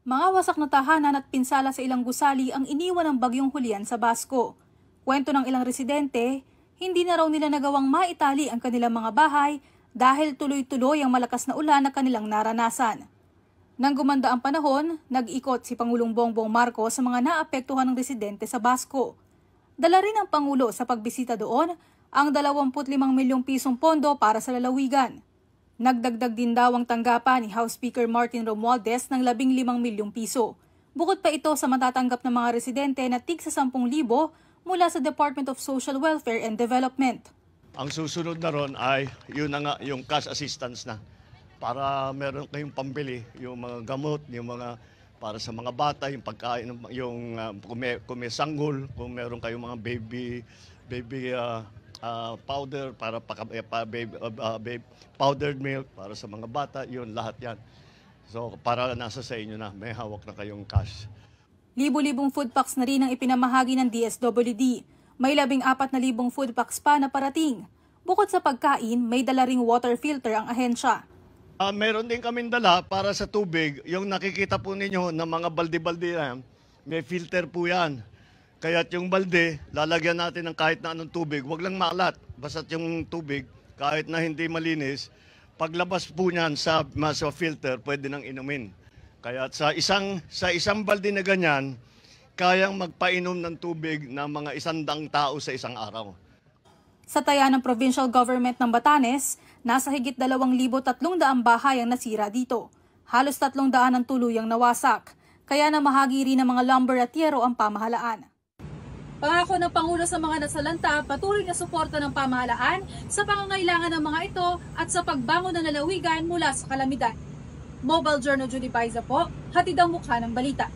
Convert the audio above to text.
Mga wasak na tahanan at pinsala sa ilang gusali ang iniwan ng bagyong Julian sa Basco. Kwento ng ilang residente, hindi na raw nila nagawang maitali ang kanilang mga bahay dahil tuloy-tuloy ang malakas na ulan na kanilang naranasan. Nang gumanda ang panahon, nag-ikot si Pangulong Bongbong Marcos sa mga naapektuhan ng residente sa Basco. Dala rin ang Pangulo sa pagbisita doon ang 25 milyong pisong pondo para sa lalawigan. Nagdagdag din daw ang tanggapan ni House Speaker Martin Romualdez ng 15 milyong piso. Bukod pa ito sa matatanggap ng mga residente na tig sa 10,000 mula sa Department of Social Welfare and Development. Ang susunod na ron ay yun nga, yung cash assistance na para meron kayong pambili yung mga gamot, yung mga para sa mga bata, yung pagkain, yung uh, ah, kung, may, kung may sanggol, kung meron kayong mga baby baby uh, uh, powder para eh, pa, pa babe, uh, babe, powdered milk para sa mga bata, yun lahat 'yan. So para nasa sa inyo na may hawak na kayong cash. Libo-libong food packs na rin ang ipinamahagi ng DSWD. May labing apat na libong food packs pa na parating. Bukod sa pagkain, may dala ring water filter ang ahensya. Uh, meron din kaming dala para sa tubig. Yung nakikita po ninyo ng mga balde-balde may filter po yan. Kaya't yung balde, lalagyan natin ng kahit na anong tubig. Huwag lang maalat. Basta't yung tubig, kahit na hindi malinis, paglabas po niyan sa, sa filter, pwede nang inumin. Kaya sa isang, sa isang balde na ganyan, kayang magpainom ng tubig ng mga isandang tao sa isang araw. Sa taya ng provincial government ng Batanes, nasa higit 2,300 bahay ang nasira dito. Halos 300 ang tuluyang nawasak. Kaya mahagi rin ng mga lumber at yero ang pamahalaan. Pangako ng Pangulo sa mga nasalanta, patuloy na suporta ng pamahalaan sa pangangailangan ng mga ito at sa pagbangon ng lalawigan mula sa kalamidad. Mobile Journal Judy Paiza po, hatid ang mukha ng balita.